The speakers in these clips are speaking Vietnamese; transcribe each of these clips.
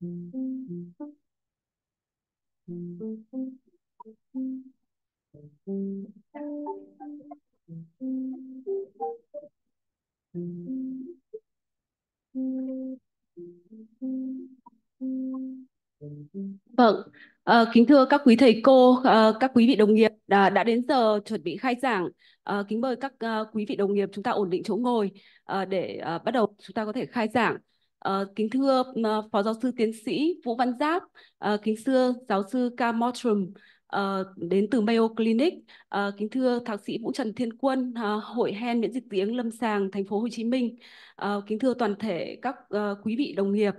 Vâng, à, kính thưa các quý thầy cô, à, các quý vị đồng nghiệp đã, à, đã đến giờ chuẩn bị khai giảng. À, kính mời các à, quý vị đồng nghiệp chúng ta ổn định chỗ ngồi à, để à, bắt đầu chúng ta có thể khai giảng. Ờ, kính thưa uh, Phó Giáo sư Tiến sĩ Vũ Văn Giáp, uh, kính thưa Giáo sư K. Mortram, Uh, đến từ Mayo Clinic. Uh, kính thưa Thạc sĩ Vũ Trần Thiên Quân, uh, Hội Hen miễn dịch tiếng lâm sàng thành phố Hồ Chí Minh. Uh, kính thưa toàn thể các uh, quý vị đồng nghiệp.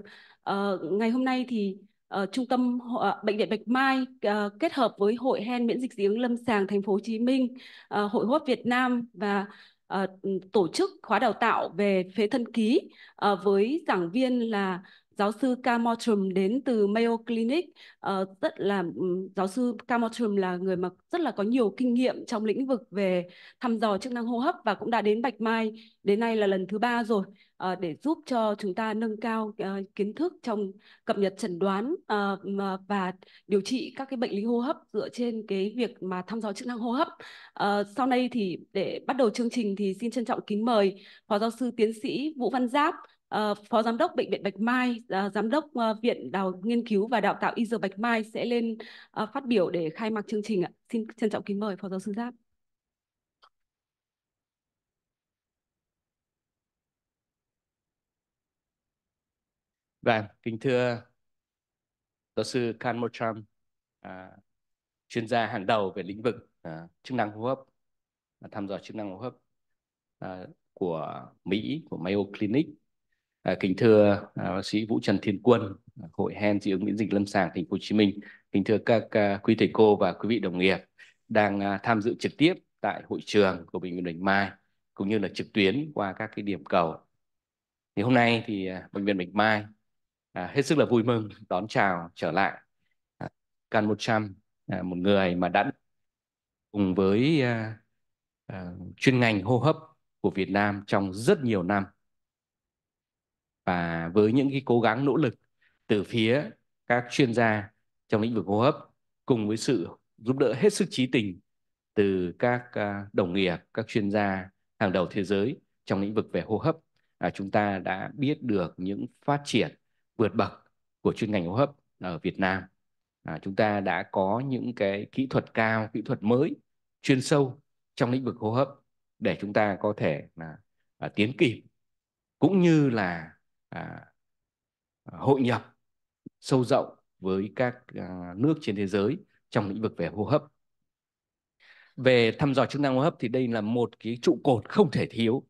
Uh, ngày hôm nay thì uh, trung tâm uh, bệnh viện Bạch Mai uh, kết hợp với Hội Hen miễn dịch tiếng lâm sàng thành phố Hồ Chí Minh, uh, Hội hô hấp Việt Nam và Ờ, ừ, tổ chức khóa đào tạo về phế thân ký uh, với giảng viên là giáo sư Camotrum đến từ Mayo Clinic uh, rất là um, giáo sư Camotrum là người mà rất là có nhiều kinh nghiệm trong lĩnh vực về thăm dò chức năng hô hấp và cũng đã đến Bạch Mai đến nay là lần thứ ba rồi Ờ, để giúp cho chúng ta nâng cao ờ, kiến thức trong cập nhật chẩn đoán ờ, và điều trị các cái bệnh lý hô hấp dựa trên cái việc mà thăm dò chức năng hô hấp. sau đây thì để bắt đầu chương trình thì xin trân trọng kính mời Phó giáo sư tiến sĩ Vũ Văn Giáp, Phó giám đốc bệnh viện Bạch Mai, giám đốc viện đào nghiên cứu và đào tạo y dược Bạch Mai sẽ lên phát biểu để khai mạc chương trình ạ. Xin trân trọng kính mời Phó giáo sư Giáp. Vâng, kính thưa giáo sư Khan Mocham, à, chuyên gia hàng đầu về lĩnh vực à, chức năng hô hấp, à, thăm dò chức năng hô hấp à, của Mỹ, của Mayo Clinic. À, kính thưa à, bác sĩ Vũ Trần Thiên Quân, à, Hội Hen dị ứng miễn dịch lâm sàng Thành phố Hồ Chí Minh. Kính thưa các à, quý thầy cô và quý vị đồng nghiệp đang à, tham dự trực tiếp tại hội trường của Bệnh viện Bạch Mai cũng như là trực tuyến qua các cái điểm cầu. Thì hôm nay thì à, Bệnh viện Bạch Mai à, hết sức là vui mừng đón chào trở lại à, Can 100 à, một người mà đã cùng với à, à, chuyên ngành hô hấp của Việt Nam trong rất nhiều năm và với những cái cố gắng nỗ lực từ phía các chuyên gia trong lĩnh vực hô hấp cùng với sự giúp đỡ hết sức trí tình từ các à, đồng nghiệp, các chuyên gia hàng đầu thế giới trong lĩnh vực về hô hấp, à, chúng ta đã biết được những phát triển vượt bậc của chuyên ngành hô hấp ở Việt Nam. À, chúng ta đã có những cái kỹ thuật cao, kỹ thuật mới, chuyên sâu trong lĩnh vực hô hấp để chúng ta có thể là à, tiến kịp cũng như là à, hội nhập sâu rộng với các à, nước trên thế giới trong lĩnh vực về hô hấp. Về thăm dò chức năng hô hấp thì đây là một cái trụ cột không thể thiếu.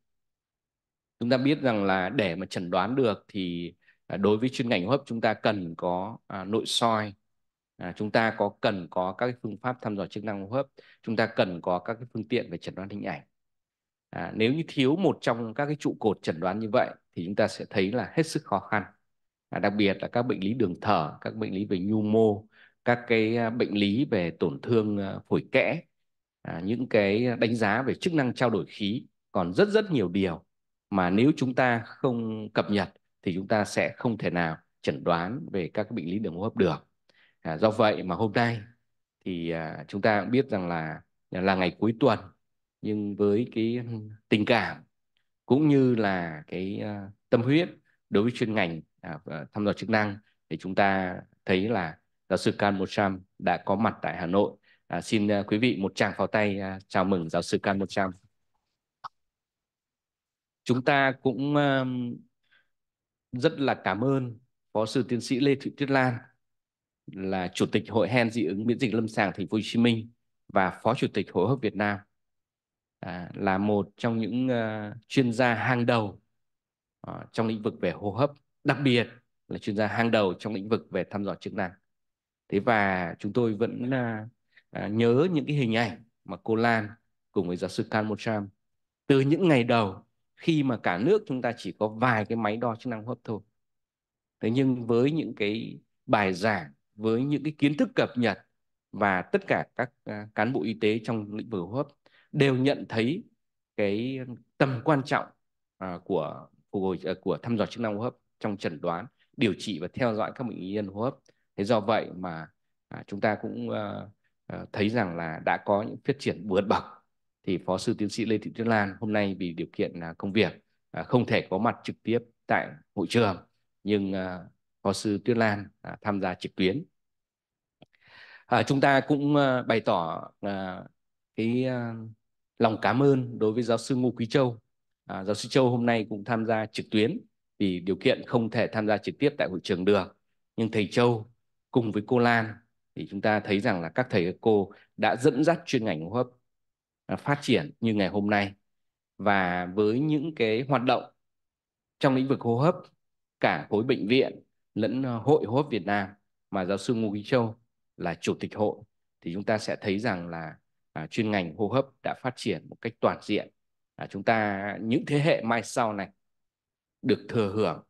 Chúng ta biết rằng là để mà chẩn đoán được thì À, đối với chuyên ngành hô hấp chúng ta cần có à, nội soi à, chúng ta có cần có các phương pháp thăm dò chức năng hô hấp chúng ta cần có các cái phương tiện về chẩn đoán hình ảnh à, nếu như thiếu một trong các cái trụ cột chẩn đoán như vậy thì chúng ta sẽ thấy là hết sức khó khăn à, đặc biệt là các bệnh lý đường thở các bệnh lý về nhu mô các cái à, bệnh lý về tổn thương à, phổi kẽ à, những cái đánh giá về chức năng trao đổi khí còn rất rất nhiều điều mà nếu chúng ta không cập nhật thì chúng ta sẽ không thể nào chẩn đoán về các bệnh lý đường hô hấp được. À, do vậy mà hôm nay thì à, chúng ta cũng biết rằng là à, là ngày cuối tuần nhưng với cái ừ, tình cảm cũng như là cái à, tâm huyết đối với chuyên ngành à, à thăm dò chức năng thì chúng ta thấy là giáo sư Can 100 đã có mặt tại Hà Nội. À, xin à, quý vị một tràng pháo tay à, chào mừng giáo sư Can 100. Chúng ta cũng rất là cảm ơn phó sư tiến sĩ Lê Thị Tuyết Lan là chủ tịch hội hen dị ứng miễn dịch lâm sàng thành phố Hồ Chí Minh và phó chủ tịch hội hấp Việt Nam à, là một trong những uh, chuyên gia hàng đầu uh, trong lĩnh vực về hô hấp đặc biệt là chuyên gia hàng đầu trong lĩnh vực về thăm dò chức năng thế và chúng tôi vẫn uh, uh, nhớ những cái hình ảnh mà cô Lan cùng với giáo sư Can Mocham từ những ngày đầu khi mà cả nước chúng ta chỉ có vài cái máy đo chức năng hô hấp thôi thế nhưng với những cái bài giảng với những cái kiến thức cập nhật và tất cả các à, cán bộ y tế trong lĩnh vực hô hấp đều nhận thấy cái tầm quan trọng à, của phục hồi à, của thăm dò chức năng hô hấp trong chẩn đoán điều trị và theo dõi các bệnh nhân hô hấp thế do vậy mà chúng ta cũng thấy rằng là đã có những phát triển vượt bậc thì phó sư tiến sĩ lê thị tuyết lan hôm nay vì điều kiện là công việc à, không thể có mặt trực tiếp tại hội trường nhưng à, phó sư tuyết lan à, tham gia trực tuyến à, chúng ta cũng bày tỏ à, cái à, lòng cảm ơn đối với giáo sư ngô quý châu à, giáo sư châu hôm nay cũng tham gia trực tuyến vì điều kiện không thể tham gia trực tiếp tại hội trường được nhưng thầy châu cùng với cô lan thì chúng ta thấy rằng là các thầy các cô đã dẫn dắt chuyên ngành hô hấp À, phát triển như ngày hôm nay và với những cái hoạt động trong lĩnh vực hô hấp cả khối bệnh viện lẫn à, hội hô hấp Việt Nam mà giáo sư Ngô Quý Châu là chủ tịch hội thì chúng ta sẽ thấy rằng là à, chuyên ngành hô hấp đã phát triển một cách toàn diện à, chúng ta những thế hệ mai sau này được thừa hưởng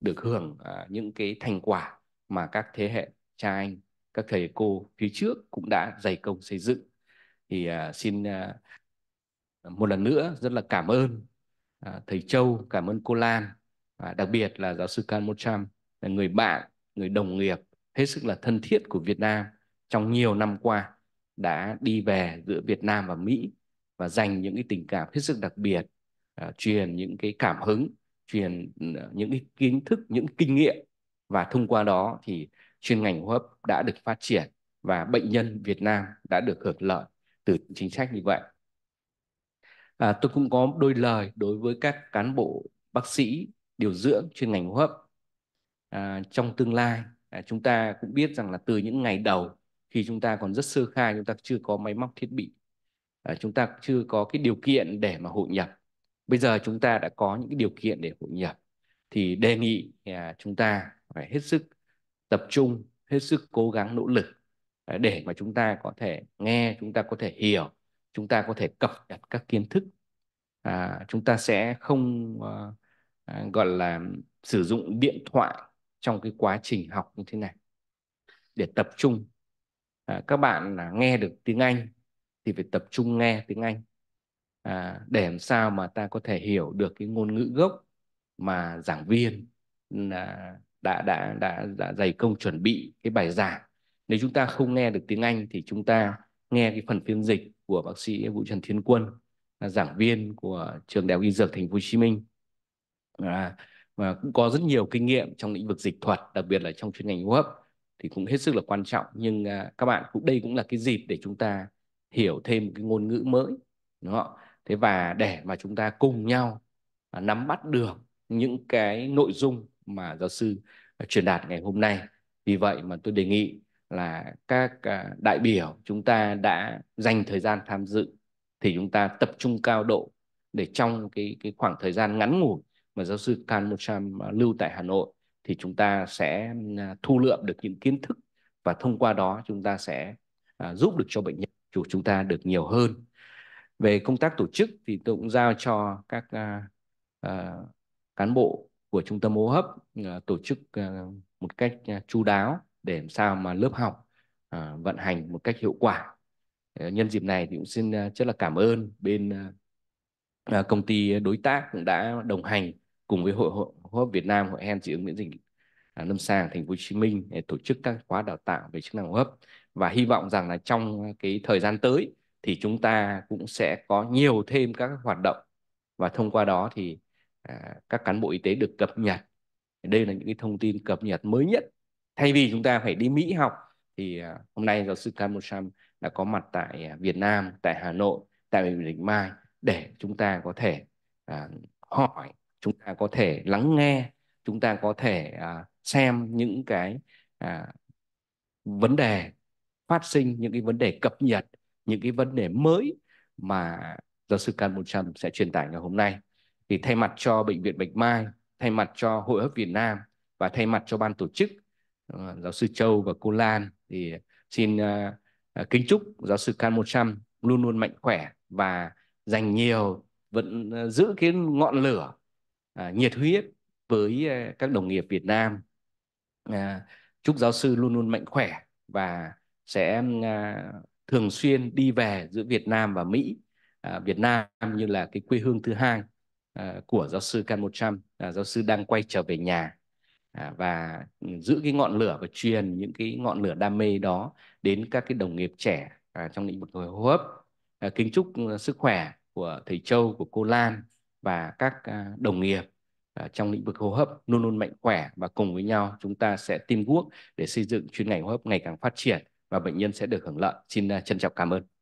được hưởng à, những cái thành quả mà các thế hệ cha anh các thầy cô phía trước cũng đã dày công xây dựng thì à, xin à, một lần nữa rất là cảm ơn à, thầy Châu, cảm ơn cô Lan và đặc biệt là giáo sư Can Mocham là người bạn, người đồng nghiệp hết sức là thân thiết của Việt Nam trong nhiều năm qua đã đi về giữa Việt Nam và Mỹ và dành những cái tình cảm hết sức đặc biệt truyền những cái cảm hứng truyền ừ, những cái kiến thức những kinh nghiệm và thông qua đó thì chuyên ngành hô hấp đã được phát triển và bệnh nhân Việt Nam đã được hưởng lợi từ chính sách như vậy à, tôi cũng có đôi lời đối với các cán bộ bác sĩ điều dưỡng chuyên ngành hô hấp à, trong tương lai à, chúng ta cũng biết rằng là từ những ngày đầu khi chúng ta còn rất sơ khai chúng ta chưa có máy móc thiết bị à, chúng ta chưa có cái điều kiện để mà hội nhập bây giờ chúng ta đã có những cái điều kiện để hội nhập thì đề nghị à, chúng ta phải hết sức tập trung hết sức cố gắng nỗ lực để mà chúng ta có thể nghe chúng ta có thể hiểu chúng ta có thể cập nhật các kiến thức à, chúng ta sẽ không ờ, à, gọi là sử dụng điện thoại trong cái quá trình học như thế này để tập trung à, các bạn là nghe được tiếng Anh thì phải tập trung nghe tiếng Anh à, để làm sao mà ta có thể hiểu được cái ngôn ngữ gốc mà giảng viên à, đã, đã đã đã dày công chuẩn bị cái bài giảng nếu chúng ta không nghe được tiếng Anh thì chúng ta nghe cái phần phiên dịch của bác sĩ Vũ Trần Thiên Quân là giảng viên của trường Đại học Y Dược Thành phố Hồ Chí Minh à, và cũng có rất nhiều kinh nghiệm trong lĩnh vực dịch thuật đặc biệt là trong chuyên ngành hô hấp thì cũng hết sức là quan trọng nhưng à, các bạn cũng đây cũng là cái dịp để chúng ta hiểu thêm cái ngôn ngữ mới đúng không? thế và để mà chúng ta cùng nhau à, nắm bắt được những cái nội dung mà giáo sư à, truyền đạt ngày hôm nay vì vậy mà tôi đề nghị là các ờ, đại biểu chúng ta đã dành thời gian tham dự thì chúng ta tập trung cao độ để trong cái cái khoảng thời gian ngắn ngủi mà giáo sư Khan Mocham ờ, lưu tại Hà Nội thì chúng ta sẽ ờ, thu lượm được những kiến thức và thông qua đó chúng ta sẽ giúp được cho bệnh nhân của chúng ta được nhiều hơn. Về công tác tổ chức thì tôi cũng giao cho các cán bộ của trung tâm hô hấp tổ chức một cách chu đáo để làm sao mà lớp học à, vận hành một cách hiệu quả ờ, nhân dịp này thì cũng xin ờ, rất là cảm ơn bên ờ, à, công ty đối tác cũng đã đồng hành cùng với hội hô hấp Việt Nam hội hen dị ứng miễn dịch à, lâm sàng thành phố Hồ Chí Minh để tổ chức các khóa đào tạo về chức năng hô hấp và hy vọng rằng là trong cái thời gian tới thì chúng ta cũng sẽ có nhiều thêm các hoạt động và thông qua đó thì à, các cán bộ y tế được cập nhật đây là những cái thông tin cập nhật mới nhất thay vì chúng ta phải đi Mỹ học thì à, hôm nay giáo sư Kamusham đã có mặt tại à, Việt Nam, tại Hà Nội, tại Bệnh viện Bạch Mai để chúng ta có thể à, hỏi, chúng ta có thể lắng nghe, chúng ta có thể à, xem những cái à, vấn đề phát sinh, những cái vấn đề cập nhật, những cái vấn đề mới mà giáo sư Kamusham sẽ truyền tải ngày hôm nay. Thì thay mặt cho Bệnh viện Bạch Mai, thay mặt cho Hội hấp Việt Nam và thay mặt cho ban tổ chức Ờ, giáo sư Châu và cô Lan thì xin uh, kính chúc giáo sư Can 100 luôn luôn mạnh khỏe và dành nhiều vẫn giữ cái ngọn lửa uh, nhiệt huyết với uh, các đồng nghiệp Việt Nam. Uh, chúc giáo sư luôn luôn mạnh khỏe và sẽ uh, thường xuyên đi về giữa Việt Nam và Mỹ. Uh, Việt Nam như là cái quê hương thứ hai uh, của giáo sư Can 100, uh, giáo sư đang quay trở về nhà À, và ừ, giữ cái ngọn lửa và truyền những cái ngọn lửa đam mê đó đến các cái đồng nghiệp trẻ à, trong lĩnh vực hô hấp à, kính chúc ừ, sức khỏe của thầy Châu của cô Lan và các đồng nghiệp trong lĩnh vực hô hấp luôn luôn mạnh khỏe và cùng với nhau chúng ta sẽ quốc để xây dựng chuyên ngành hô hấp ngày càng phát triển và bệnh nhân sẽ được hưởng lợi. Xin trân trọng cảm ơn.